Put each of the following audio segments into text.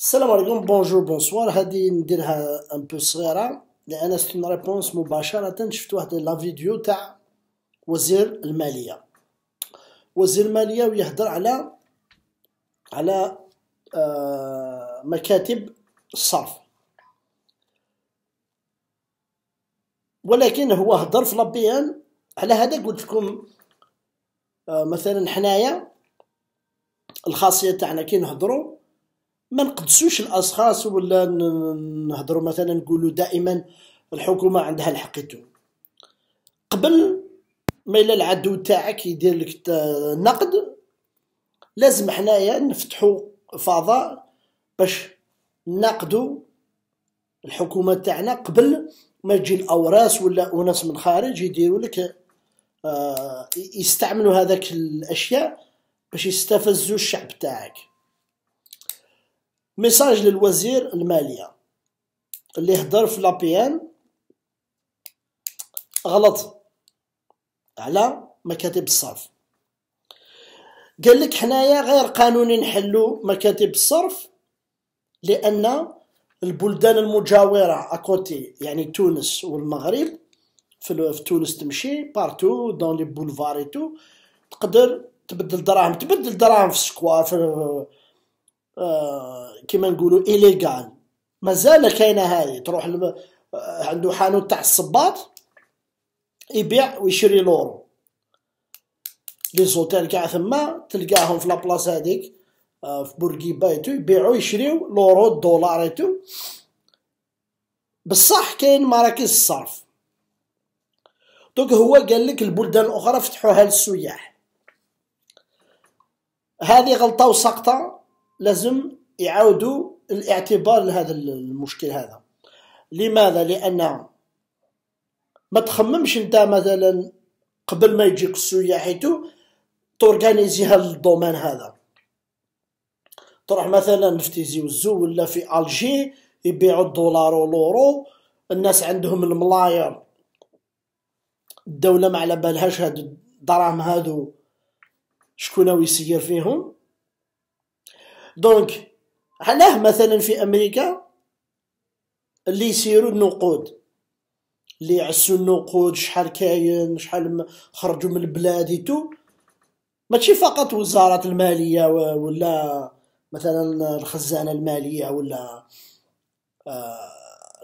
السلام عليكم بونجور بونسوار هادي نديرها ان بو صغيره لان ستون ريبونس مباشره شفت واحد لا فيديو تاع وزير الماليه وزير الماليه ويهضر على على آه، مكاتب الصرف ولكن هو هضر في لابيان على هذا قلت لكم آه، مثلا حنايا الخاصيه تاعنا كي نهضروا ما نقدسوش الاشخاص ولا نهضروا مثلا نقولوا دائما الحكومه عندها الحق قبل ما الا العدو تاعك يدير لك نقد لازم حنايا نفتحوا فضاء باش نقدوا الحكومه تاعنا قبل ما تجي الاوراس ولا اناس من خارج يديروا لك آه، يستعملوا هذاك الاشياء باش يستفزوا الشعب تاعك ميساج للوزير الماليه اللي هضر في لابيان غلط على مكاتب الصرف قال لك حنايا غير قانوني نحلو مكاتب الصرف لان البلدان المجاوره اكوتي يعني تونس والمغرب في تونس تمشي بارتو دون لي بولفار تو تقدر تبدل دراهم تبدل دراهم في السكوار في آه، كما نقولوا ايليغال مازال كاينه هذه تروح لب... آه، عنده حانوت تاع الصباط يبيع ويشري لورو لي زوتيل كاع ثما تلقاهم في لابلاص هذيك آه، في بورقيبا ايتو يبيعو يشريو لورو الدولار ايتو بصح كاين مراكز الصرف دوك هو قال لك البلدان الاخرى فتحوها للسياح هذه غلطه وسقطه لازم يعاودوا الاعتبار لهذا المشكل هذا لماذا لان ما تخممش انت مثلا قبل ما يجيك السياح السياحيتو تورغانيزي هذا الدومين هذا تروح مثلا في تيزي وزو ولا في الجي يبيعوا الدولار والورو الناس عندهم الملاير الدوله ما على بالهاش هاد الدراهم هادو شكون هو يسير فيهم دونك علاه مثلا في امريكا اللي يسيروا النقود اللي يعسوا النقود شحال كاين شحال خرجوا من البلاد تو ماشي فقط وزارة المالية ولا مثلا الخزانة المالية ولا آه،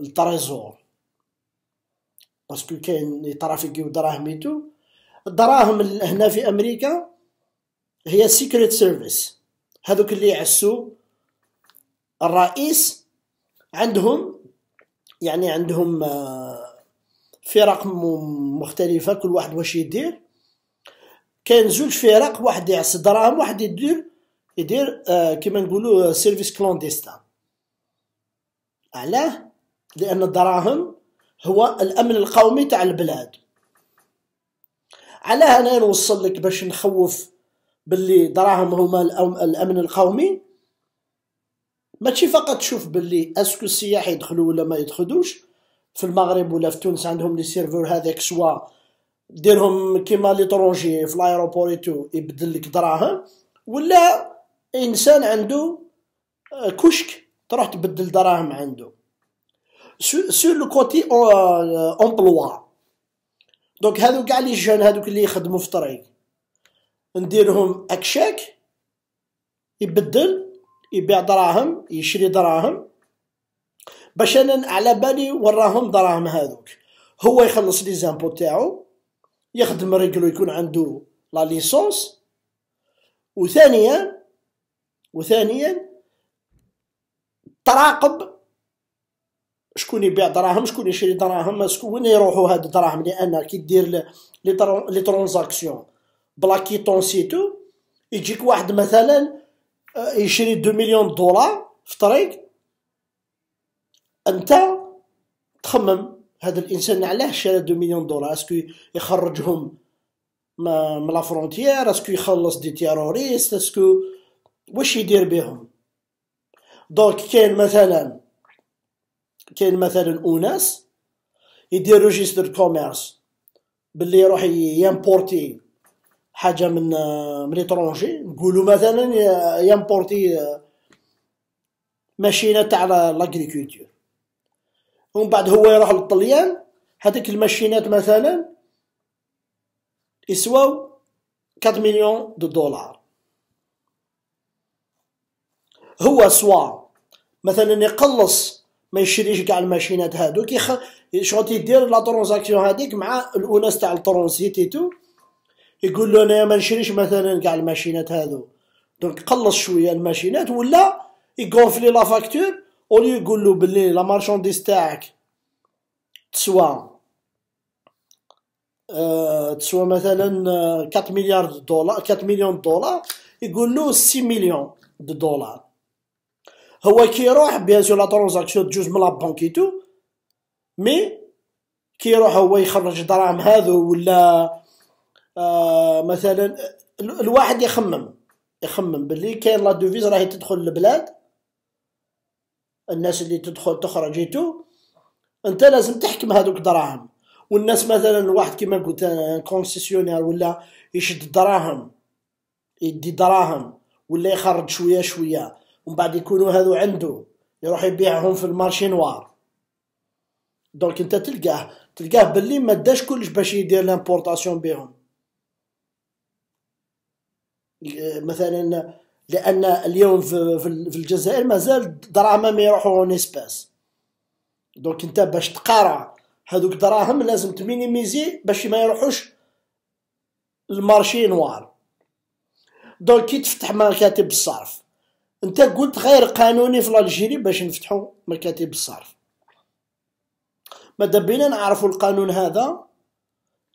التريزور باسكو كاين يترافيكيو دراهميتو الدراهم هنا في امريكا هي سيكريت سيرفيس هذوك اللي يعسوا الرئيس عندهم يعني عندهم آه، فرق مختلفه كل واحد واش يدير كاين زوج فرق واحد يعس دراهم واحد يدير يدير آه، كيما نقولوا آه، سيرفيس كلونديستا علاه لان الدراهم هو الامن القومي تاع البلاد علاه انا نوصل لك باش نخوف باللي دراهم هما الامن القومي ماشي فقط تشوف باللي اسكو السياح يدخلوا ولا ما يدخلوش في المغرب ولا في تونس عندهم لي سيرفور هذاك سوا ديرهم كيما لي طرونجي في الايروبور تو يبدل لك دراهم ولا انسان عنده آه، كشك تروح تبدل دراهم عنده سو لو كوتي امبلوا دونك هادو كاع لي جون هادوك اللي يخدموا في الطريق نديرهم اكشاك يبدل يبيع دراهم يشري دراهم باش انا على بالي وراهم دراهم هذوك هو يخلص لي زامبو تاعو يخدم رجلو يكون عنده لا ليسونس وثانيا وثانيا تراقب شكون يبيع دراهم شكون يشري دراهم شكون وين يروحوا هاد الدراهم لان كي دير لي ترونزاكسيون طون سيتو يجيك واحد مثلا يشري دو مليون دولار في طريق انت تخمم هذا الانسان علاه شرى دو مليون دولار اسكو يخرجهم من لا فرونتيير اسكو يخلص دي تيروريست اسكو واش يدير بهم دونك كاين مثلا كاين مثلا اناس يدير ريجيستر كوميرس باللي يروح يمبورتي حاجه من آه، من ليترونجي نقولوا مثلا آه، يمبورتي آه، ماشينه تاع لاغريكولتور ومن بعد هو يروح للطليان هذيك الماشينات مثلا يسواو 4 مليون دو دولار هو سوا مثلا يقلص ما يشريش كاع الماشينات هادو كي شغل تيدير لا ترونزاكسيون هذيك مع الاناس تاع الترونزيت تو يقول له انا ما نشريش مثلا كاع الماشينات هذو دونك قلص شويه الماشينات ولا يقونفلي لا فاكتور اوليو يقول له بلي لا مارشانديز تاعك تسوى أه تسوى مثلا 4 مليار دولار 4 مليون دولار يقول له 6 مليون دولار هو كيروح بيان سور لا ترونزاكسيون تجوز من لابونك تو مي كيروح هو يخرج دراهم هذو ولا آه، مثلا الواحد يخمم يخمم باللي كاين لا دوفيز راهي تدخل البلاد الناس اللي تدخل تخرج ايتو انت لازم تحكم هذوك الدراهم والناس مثلا الواحد كيما قلت انا كونسيسيونير ولا يشد الدراهم يدي دراهم ولا يخرج شويه شويه ومن بعد يكونوا هذو عنده يروح يبيعهم في المارشي نوار دونك انت تلقاه تلقاه باللي ما داش كلش باش يدير لامبورطاسيون بهم مثلا لان اليوم في الجزائر مازال دراهم ما يروحوا اون اسباس دونك انت باش تقارع هذوك الدراهم لازم تمينيميزي باش ما يروحوش المارشي نوار دونك كي تفتح مكاتب الصرف انت قلت غير قانوني في الجيري باش نفتحوا مكاتب الصرف ماذا بينا نعرفوا القانون هذا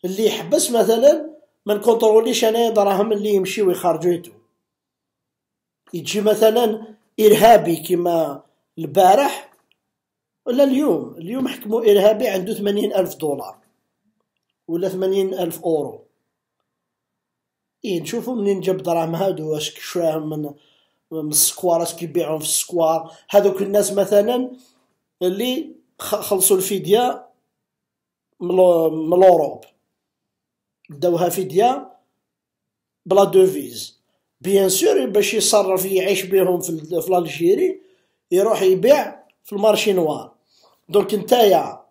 اللي يحبس مثلا ما نكونتروليش انا دراهم اللي يمشيو يخرجوا يتو يجي مثلا ارهابي كما البارح ولا اليوم اليوم حكموا ارهابي عنده ثمانين الف دولار ولا ثمانين الف اورو ايه نشوفوا منين جاب دراهم هادو واش كشراهم من من السكوار اش كيبيعهم في السكوار هذوك الناس مثلا اللي خلصوا الفديه من ملو... الاوروب داوها فديه بلا دوفيز بيان سور باش يصرف يعيش بهم في الجيري يروح يبيع في المارشي نوار دونك نتايا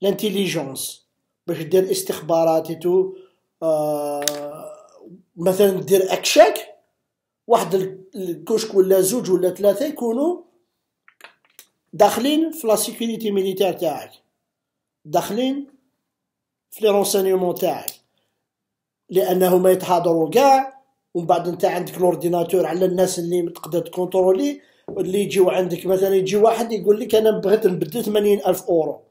لانتيليجونس باش دير استخبارات تو آه مثلا دير اكشاك واحد الكشك ولا زوج ولا ثلاثه يكونوا داخلين في لا سيكوريتي ميليتير تاعك داخلين في لي رونسينيومون تاعك لانهم يتحاضروا كاع ومن بعد انت عندك لورديناتور على الناس اللي تقدر تكونترولي اللي يجيو عندك مثلا يجي واحد يقول لك انا بغيت نبدل 80 الف اورو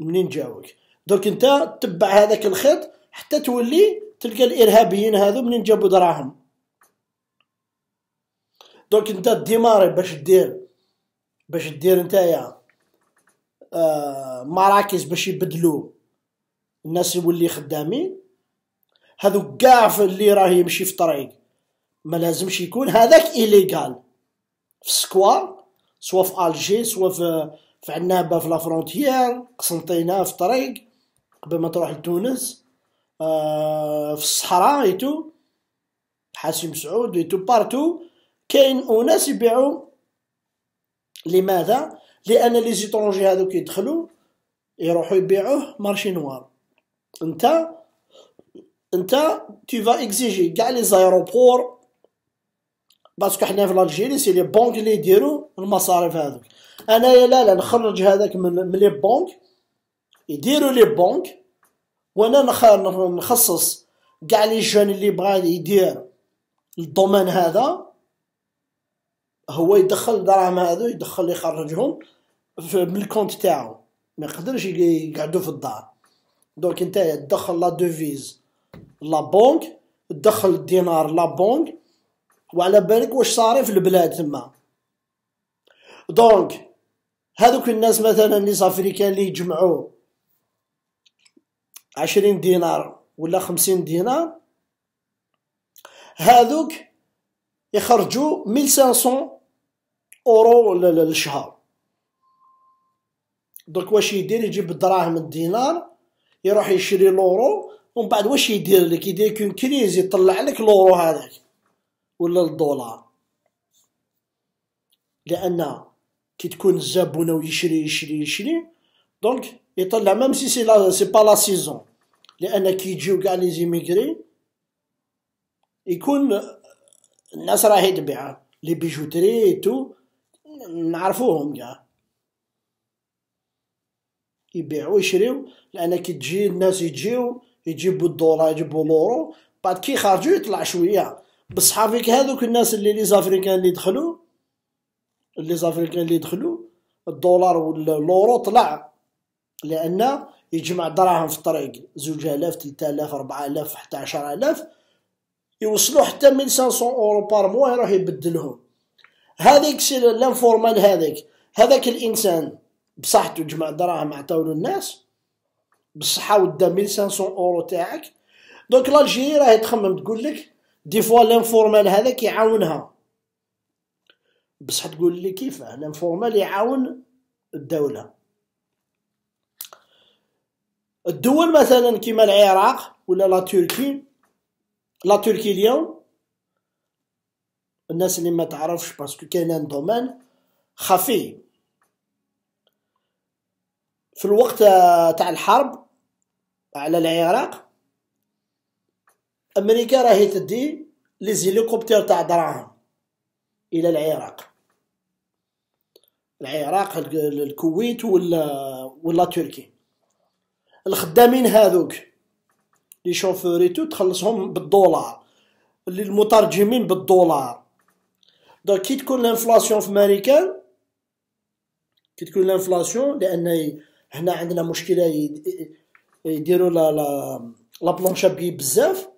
منين جاوك دوك انت تبع هذاك الخيط حتى تولي تلقى الارهابيين هذو منين جابوا دراهم دوك انت ديماري باش دير باش دير نتايا يا آه، مراكز باش يبدلو الناس يولي خدامين هذو كاع اللي راه يمشي في طريق ما لازمش يكون هذاك ايليغال في سكوار سوا في الجي سوا في في عنابه في لافرونتيير قسنطينه في طريق قبل ما تروح لتونس آه في الصحراء ايتو حاسم سعود ايتو بارتو كاين اناس يبيعوا لماذا لان لي زيتونجي هذوك يدخلوا يروحوا يبيعوه مارشي نوار انت انت تي فا اكزيجي كاع لي زايروبور باسكو حنا في الجيري سي لي بونك لي يديرو المصاريف هذوك انايا لا لا نخرج هذاك من لي بونك يديرو لي بونك وانا نخصص كاع لي جون اللي بغا يدير الدومين هذا هو يدخل الدراهم هادو يدخل يخرجهم من الكونت تاعو ما يقدرش يقعدوا في الدار دونك انت تدخل لا دوفيز لا بونك دخل الدينار لا بونك وعلى بالك واش صاري في البلاد تما دونك هذوك الناس مثلا لي زافريكان لي يجمعوا عشرين دينار ولا خمسين دينار هذوك يخرجوا 1500 اورو للشهر دونك واش يدير يجيب الدراهم الدينار يروح يشري لورو ومن بعد واش يدير لك يدير لك اون كريز يطلع لك لورو هذاك ولا الدولار لان كي تكون الزبونه ويشري يشري يشري دونك يطلع ميم سي سي لا سي با لا سيزون لان كي يجيو كاع لي زيميغري يكون الناس راهي تبيع لي بيجوتري تو نعرفوهم كاع يبيعو يشريو لان كي تجي الناس يجيو يجيبوا الدولار يجيبوا لورو بعد كي خرجوا يطلع شويه بصح فيك هذوك الناس اللي لي زافريكان اللي دخلوا اللي زافريكان اللي دخلوا الدولار واللورو طلع لان يجمع دراهم في الطريق الاف اربع الاف حتى الاف يوصلوا حتى سانسون اورو بار موا يروح يبدلهم هذيك سي لانفورمال هذيك هذاك الانسان بصحته جمع دراهم عطاولو الناس بالصحه ميل 1500 اورو تاعك دونك لالجيري راهي تخمم تقول لك دي فوا لانفورمال هذا كيعاونها بصح تقول لي كيفاه لانفورمال يعاون الدوله الدول مثلا كيما العراق ولا لا تركي لا تركي اليوم الناس اللي ما تعرفش باسكو كاين ان دومين خفي في الوقت تاع الحرب على العراق امريكا راهي تدي لي زيليكوبتر تاع دراهم الى العراق العراق الكويت ولا ولا تركي الخدامين هذوك لي تو تخلصهم بالدولار اللي المترجمين بالدولار دونك كي تكون الانفلاسيون في امريكان كي تكون الانفلاسيون لان هنا عندنا مشكله يديروا لا لا لا بلونشا بي بزاف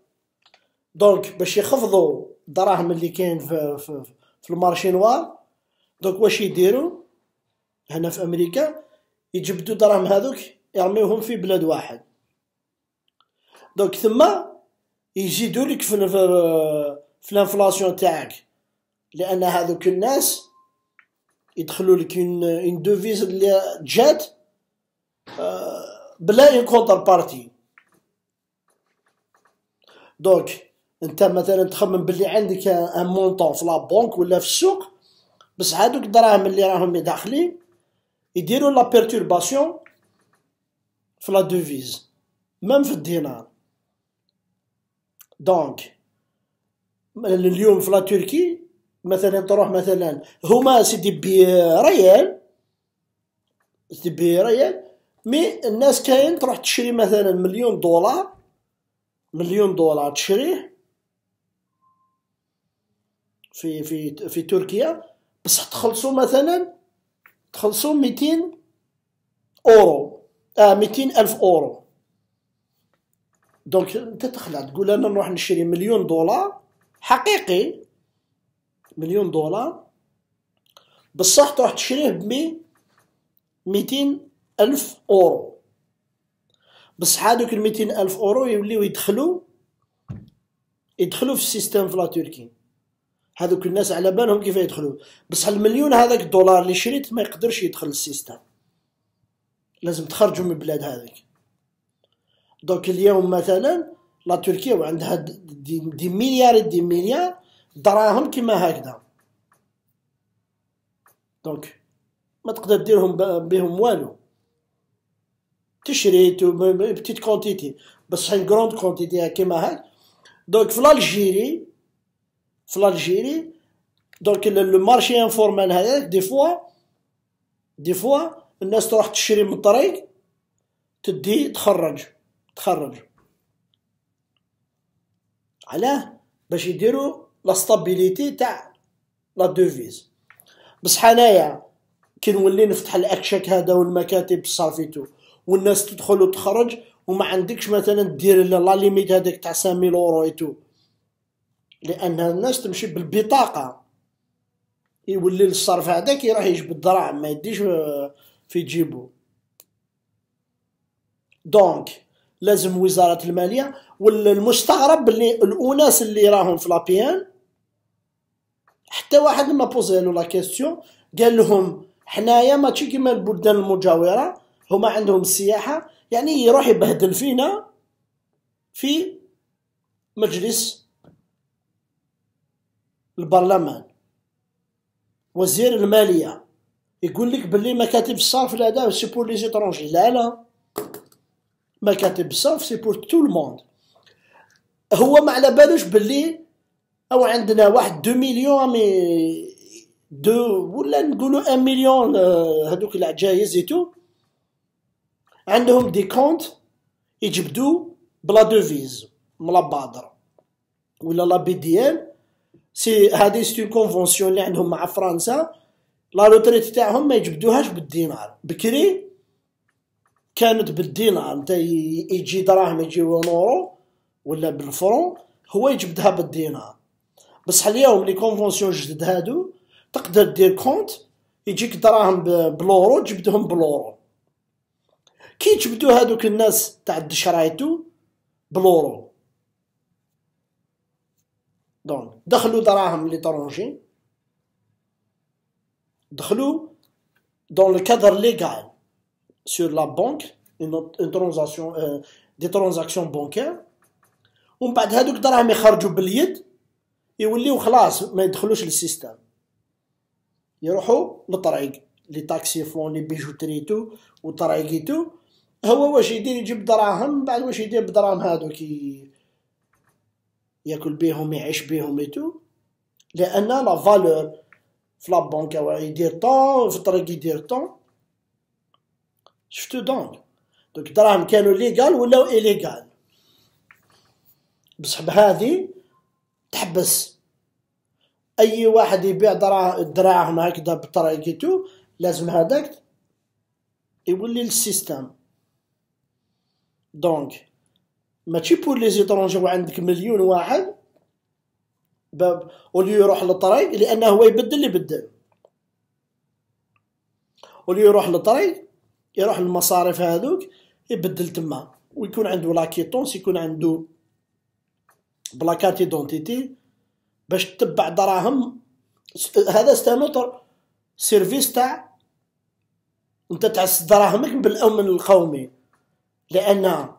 دونك باش يخفضوا الدراهم اللي كاين في, في, في المارشي نوار دونك واش يديروا هنا في امريكا يجبدوا الدراهم هذوك يرميوهم في بلاد واحد دونك ثما يزيدوا لك في في الانفلاسيون تاعك لان هذوك الناس يدخلوا لك اون دوفيز اللي جات آه بلا ان كونتر بارتي دونك انت مثلا تخمم باللي عندك ان مونطون في لابونك ولا في السوق بس هادوك الدراهم اللي راهم داخلين يديروا لا بيرتورباسيون في لا دوفيز ميم في الدينار دونك اليوم في لا تركي مثلا تروح مثلا هما سيدي بي ريال سيدي بي ريال مي الناس كاين تروح تشري مثلا مليون دولار مليون دولار تشريه في في في تركيا بصح تخلصوا مثلا تخلصوا 200 اورو اه 200 الف اورو دونك انت تخلع تقول انا نروح نشري مليون دولار حقيقي مليون دولار بصح تروح تشريه ب 200 ألف أورو بصح هادوك الميتين ألف أورو يوليو يدخلوا يدخلوا في السيستم في لا تركي هذوك الناس على بالهم كيف يدخلوا بصح المليون هذاك الدولار اللي شريت ما يقدرش يدخل السيستيم لازم تخرجوا من البلاد هذيك دونك اليوم مثلا لا تركيا وعندها دي, دي مليار دي مليار دراهم كما هكذا دونك ما تقدر ديرهم بهم والو تشري بتيت كونتيتي بصح كروند كونتيتي كيما هاك دونك في الجيري في الجيري دونك لو مارشي انفورمال هذاك دي فوا دي فوا الناس تروح تشري من الطريق تدي تخرج تخرج علاه باش يديروا لا ستابيليتي تاع لا دوفيز بصح انايا كي نولي نفتح الاكشاك هذا والمكاتب الصرفيتو والناس تدخل وتخرج وما عندكش مثلا دير لا ليميت هذاك تاع 5000 اورو ايتو لان الناس تمشي بالبطاقه يولي الصرف هذاك يروح يجبد دراهم ما يديش آه، في جيبو دونك لازم وزاره الماليه والمستغرب باللي الاناس اللي راهم في لابيان حتى واحد ما بوزيلو لا كيسيون قال لهم حنايا ماشي كيما البلدان المجاوره هما عندهم السياحه يعني يروح يبهدل فينا في مجلس البرلمان وزير الماليه يقول لك بلي مكاتب الصرف لا دا سي بور لي زيترونجي لا لا مكاتب الصرف سي بور تو الموند هو ما على بالوش بلي او عندنا واحد دو مليون مي دو ولا نقولوا ان مليون آه، هذوك العجايز تو عندهم دي كونت يجبدوا بلا دوفيز ملا بادر ولا لا بي دي ام سي هادي سي كونفونسيون اللي عندهم مع فرنسا لا روتريت تاعهم ما يجبدوهاش بالدينار بكري كانت بالدينار انت يجي دراهم يجيو نورو ولا بالفرون هو يجبدها بالدينار بصح اليوم لي كونفونسيون جدد هادو تقدر دير كونت يجيك دراهم بلورو تجبدهم بلورو كي يجبدوا هادوك الناس تاع الدشرايتو بلورو دونك دخلوا دراهم لي طرونجي دخلوا دون لو كادر ليغال سور لا بنك اون ترانزاكسيون دي ترانزاكسيون بونكير ومن بعد هادوك دراهم يخرجوا باليد يوليو خلاص ما يدخلوش للسيستم يروحوا للطريق لي تاكسي فون لي بيجوتريتو وطريقيتو هو واش يدير يجيب دراهم بعد واش يدير بدراهم هادو كي ياكل بيهم يعيش بيهم ايتو لان لا فالور في لا بنك يدير طون في الطريق يدير طون شفتو دونك دوك الدراهم كانوا ليغال ولاو ايليغال بصح بهذه تحبس اي واحد يبيع دراهم هكذا بطريقته لازم هذاك يولي للسيستم دونك ماشي بور لي زيترونجي وعندك مليون واحد باب وليو يروح للطريق لانه هو يبدل يبدل وليو يروح للطريق يروح للمصارف هذوك يبدل تما ويكون عنده لاكيتونس يكون عنده بلاكات ايدونتيتي باش تتبع دراهم هذا ستانوتر سيرفيس تاع انت تعس دراهمك بالامن القومي لان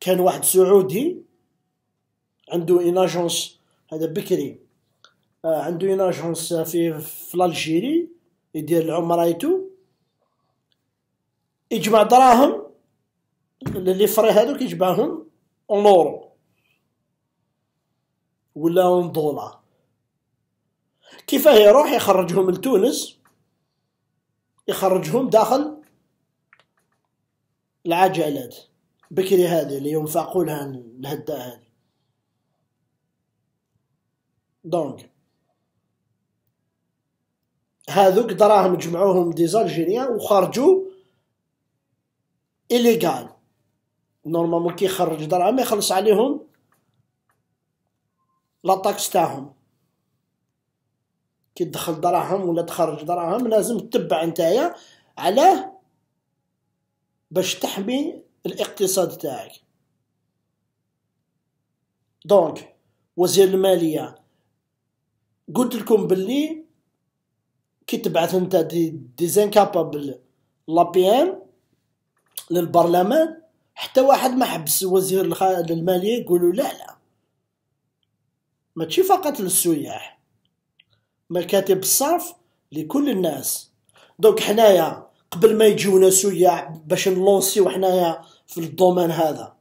كان واحد سعودي عنده اون اجونس هذا بكري آه، عنده اون اجونس في فلالجيري يدير العمرايتو يجمع دراهم اللي فري هذوك يجمعهم اون اورو ولا اون دولار كيفاه يروح يخرجهم لتونس يخرجهم داخل العجلات بكري هذه اللي ينفقوا لها الهدة هذه دونك هذوك دراهم جمعوهم دي ديزالجيريان وخرجوا إليغال نورمالمون كي يخرج دراهم يخلص عليهم لا طاكس تاعهم كي تدخل دراهم ولا تخرج دراهم لازم تتبع نتايا علاه باش تحمي الاقتصاد تاعك دونك وزير الماليه قلت لكم باللي كي تبعث انت دي ديزانكابابل لا بي ام للبرلمان حتى واحد ما حبس وزير الماليه يقولوا لا لا ماشي فقط للسياح ما كاتب الصرف لكل الناس دونك حنايا قبل ما يجيونا سويا باش نلونسيو حنايا في الدومين هذا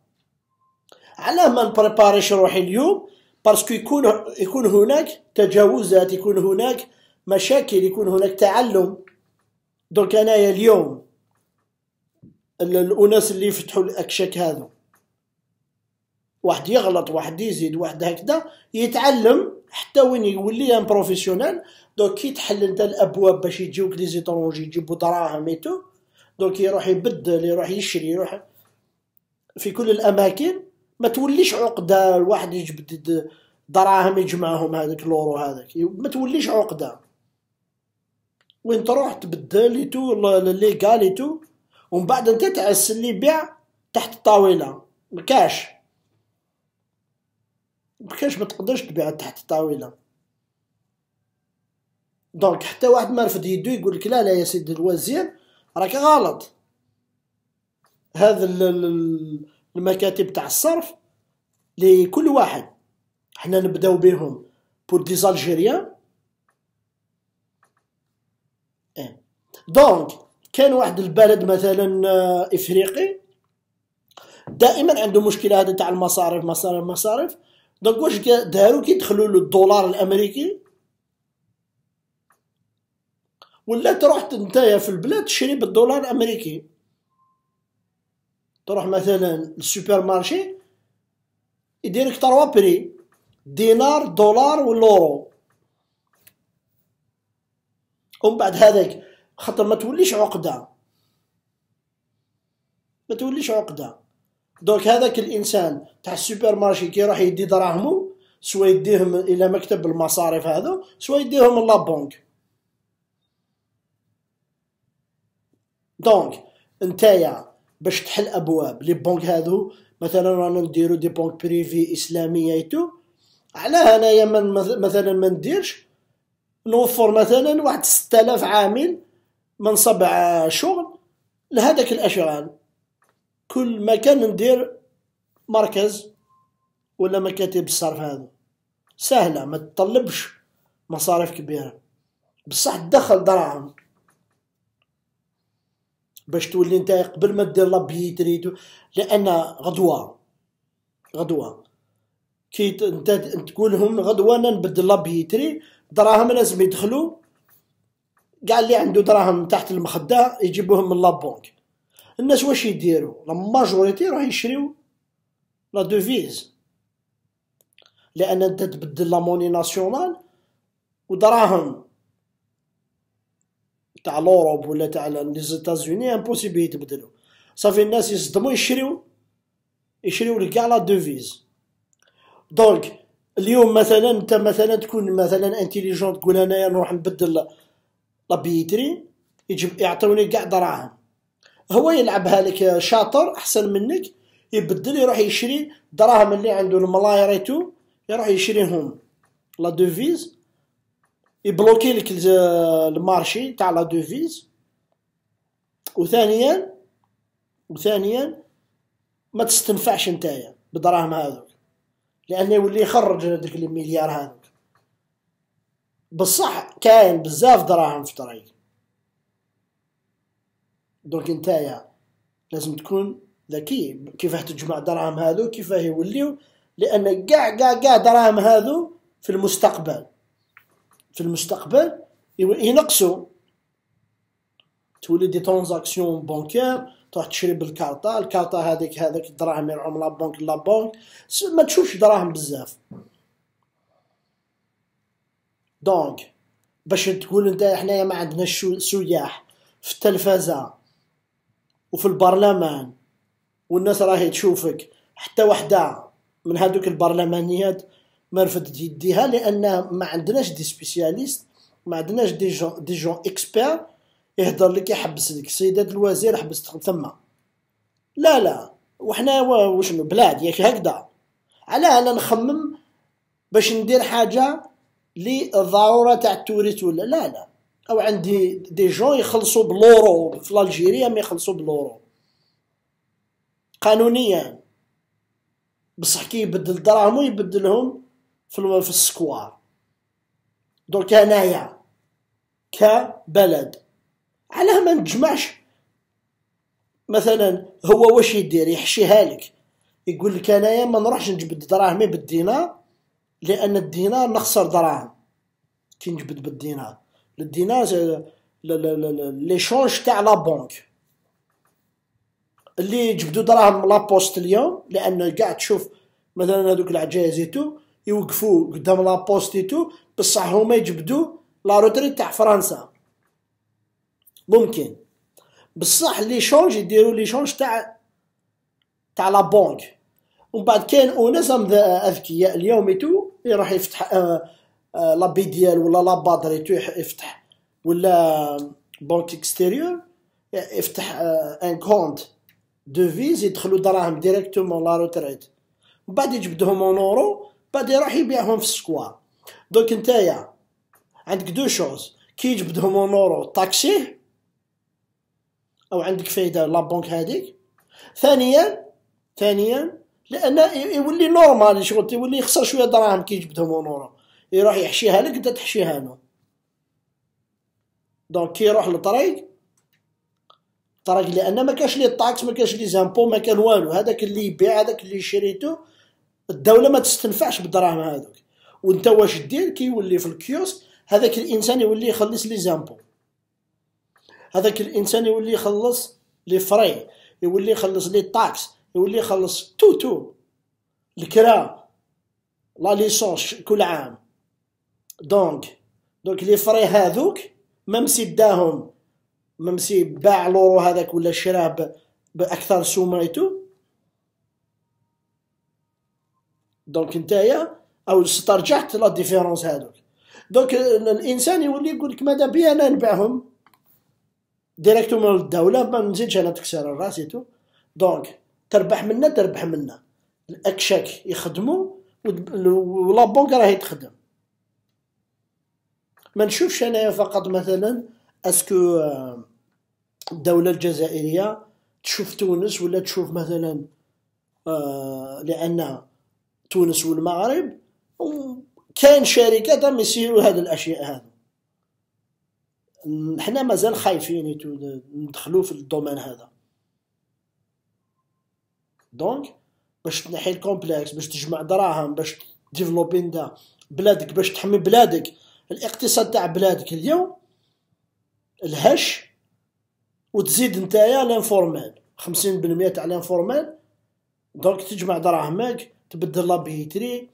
علاه ما نبريباريش روحي اليوم باسكو يكون يكون هناك تجاوزات يكون هناك مشاكل يكون هناك تعلم دونك انايا اليوم الناس اللي يفتحوا الاكشاك هذا واحد يغلط واحد يزيد واحد هكذا يتعلم حتى وين يولي ان بروفيسيونيل دونك كي تحل انت الابواب باش يجيوك لي زيتونجي يجيبو دراهم ايتو دونك يروح يبدل يروح يشري يروح في كل الاماكن ما توليش عقده الواحد يجبد دراهم يجمعهم هذاك لورو هذاك ما توليش عقده وين تروح تبدل ايتو ليغال ايتو ومن بعد انت تعس اللي بيع تحت الطاوله الكاش مكانش ما تقدرش تبيعها تحت الطاوله دونك حتى واحد ما يدو يقول لك لا لا يا سيدي الوزير راك غلط هذا المكاتب تاع الصرف لكل واحد حنا نبداو بهم بور دي زالجيريان دونك كان واحد البلد مثلا آه، افريقي دائما عنده مشكله هذا تاع المصارف مصارف مصارف دونك واش دارو كي دخلوا للدولار الامريكي ولا تروح نتايا في البلاد تشري بالدولار الامريكي تروح مثلا للسوبر مارشي يديرك تروا بري دينار دولار واللورو ومن بعد هذاك خاطر ما توليش عقده ما توليش عقده دونك هذاك الانسان تاع السوبر مارشي كي يروح يدي دراهمو سوا يديهم الى مكتب المصارف هذا سوا يديهم لا بونك دونك نتايا باش تحل ابواب لي بونك هادو مثلا رانا نديرو دي بونك بريفي اسلاميه ايتو علاه انايا من مثلا ما نديرش نوفر مثلا واحد 6000 عامل من سبع شغل لهذاك الاشغال كل مكان ندير مركز ولا مكاتب الصرف هذا سهله ما تطلبش مصاريف كبيره بصح تدخل دراهم باش تولي نتايا قبل ما دير لابيتري لان غدوه غدوه كي انت تقولهم غدوه انا نبدل لابيتري دراهم لازم يدخلوا كاع اللي عنده دراهم تحت المخده يجيبوهم من لابونك الناس واش يديروا لا ماجوريتي راه يشريو لا دوفيز لان انت تبدل لا موني ناسيونال ودراهم تاع لوروب ولا تاع لي زيتازوني امبوسيبل يتبدلوا صافي الناس يصدموا يشريو يشريو لكاع لا دوفيز دونك اليوم مثلا انت مثلا تكون مثلا انتيليجون تقول انايا نروح نبدل لا بيتري يجب يعطوني كاع دراهم هو يلعبها لك شاطر احسن منك يبدل يروح يشري دراهم اللي عنده تو يروح يشريهم لا دوفيز يبلوكي لك المارشي تاع لا دوفيز وثانيا وثانيا ما تستنفعش نتايا بدراهم هذوك لانه يولي يخرج هذوك المليار هذوك بصح كاين بزاف دراهم في طريق دونك نتايا لازم تكون ذكي كيفاه تجمع دراهم هذو كيفاه يوليو لان كاع كاع كاع دراهم هذو في المستقبل في المستقبل ينقصوا تولي دي ترانزاكسيون بانكير تروح تشري بالكارطة الكارطة هذيك هذاك الدراهم يرعم لا بنك لا بنك ما تشوفش دراهم بزاف دونك باش تقول انت حنايا ما عندناش سياح في التلفزه وفي البرلمان والناس راهي تشوفك حتى وحده من هذوك البرلمانيات ما رفدت يديها لان ما عندناش دي سبيسياليست ما عندناش دي جون دي جون اكسبير يهضر لك يحبس لك سيدات الوزير حبس ثما لا لا وحنا وشنو بلاد ياك هكذا على انا نخمم باش ندير حاجه لضروره تاع التوريست ولا لا لا او عندي دي جون يخلصوا بلورو في الجيريا ما يخلصوا بلورو قانونيا بصح كي يبدل دراهمو يبدلهم في في السكوار دونك انايا كبلد علاه ما نجمعش مثلا هو واش يدير يحشيها لك يقول لك انايا ما نروحش نجبد دراهمي بالدينار لان الدينار نخسر دراهم كي نجبد بالدينار الدينار ليشونج تاع لا بونك اللي يجبدو دراهم لا بوست اليوم لان كاع تشوف مثلا هذوك العجايز ايتو يوقفوا قدام لا بوست ايتو بصح هما يجبدوا لا روتري تاع فرنسا ممكن بصح لي شونج يديروا لي شونج تاع تاع لا بونك ومن بعد كاين اوناس اذكياء اليوم ايتو يروح يفتح آه آه، لابي ديال ولا لابادريتو يفتح ولا بنك اكستيريور يفتح ان كونت دوفيز يدخلوا دراهم ديريكتومون لا روتريت من بعد يجبدهم اون اورو بعد يروح يبيعهم في السكوار دونك نتايا عندك دو شوز كي يجبدهم اون اورو طاكسيه او عندك فايده لا بونك هذيك ثانيا ثانيا لان يولي نورمال شغل يولي يخسر شويه دراهم كي يجبدهم اون اورو يروح يحشيها لك انت تحشيها له دونك كي يروح للطريق طريق لان ما كاش لي الطاكس ما كاش لي زامبو ما كان والو هذاك اللي يبيع هذاك اللي شريته الدوله ما تستنفعش بالدراهم هذوك وانت واش دير كي يولي في الكيوس هذاك الانسان يولي يخلص لي زامبو هذاك الانسان يولي يخلص لي فري يولي يخلص لي طاكس يولي يخلص تو تو الكرا لا ليسونس كل عام دونك دونك لي فري هذوك ممسي داهم ممسي باع لورو هذاك ولا شراه باكثر سمعته دونك نتايا او استرجعت لا ديفيرونس هذوك دونك الانسان يولي يقول لك ماذا بيا انا نبيعهم ديريكتوم للدوله ما نزيدش انا تكسر راسي تو دونك تربح منا تربح منا الاكشاك يخدموا ولا بونك راهي تخدم ما نشوفش انايا فقط مثلا اسكو آه، الدوله الجزائريه تشوف تونس ولا تشوف مثلا آه، لان تونس والمغرب كاين شركات راهم يسيروا هذه الاشياء هذه نحن مازال خايفين ندخلوا في الدومين هذا دونك باش تنحي الكومبلكس باش تجمع دراهم باش ديفلوبين دا بلادك باش تحمي بلادك الاقتصاد تاع بلادك اليوم الهش وتزيد نتايا لانفورمال خمسين بالمية تاع لانفورمال دونك تجمع دراهمك تبدل لابيتري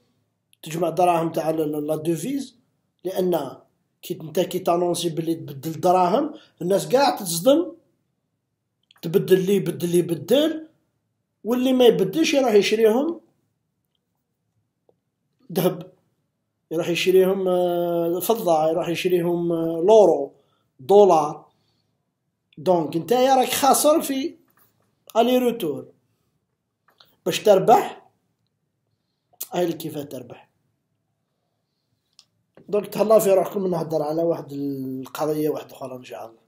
تجمع دراهم تاع لا دوفيز لان كي انت كي تانونسي بلي تبدل دراهم الناس قاع تتصدم تبدل لي بدل لي بدل واللي ما يبدلش راه يشريهم ذهب يروح يشريهم آه، فضة يروح يشريهم آه، لورو دولار دونك انت راك خاسر في الي روتور باش تربح هاي كيفاه تربح دونك تهلاو في روحكم نهضر على واحد القضيه واحده اخرى ان شاء الله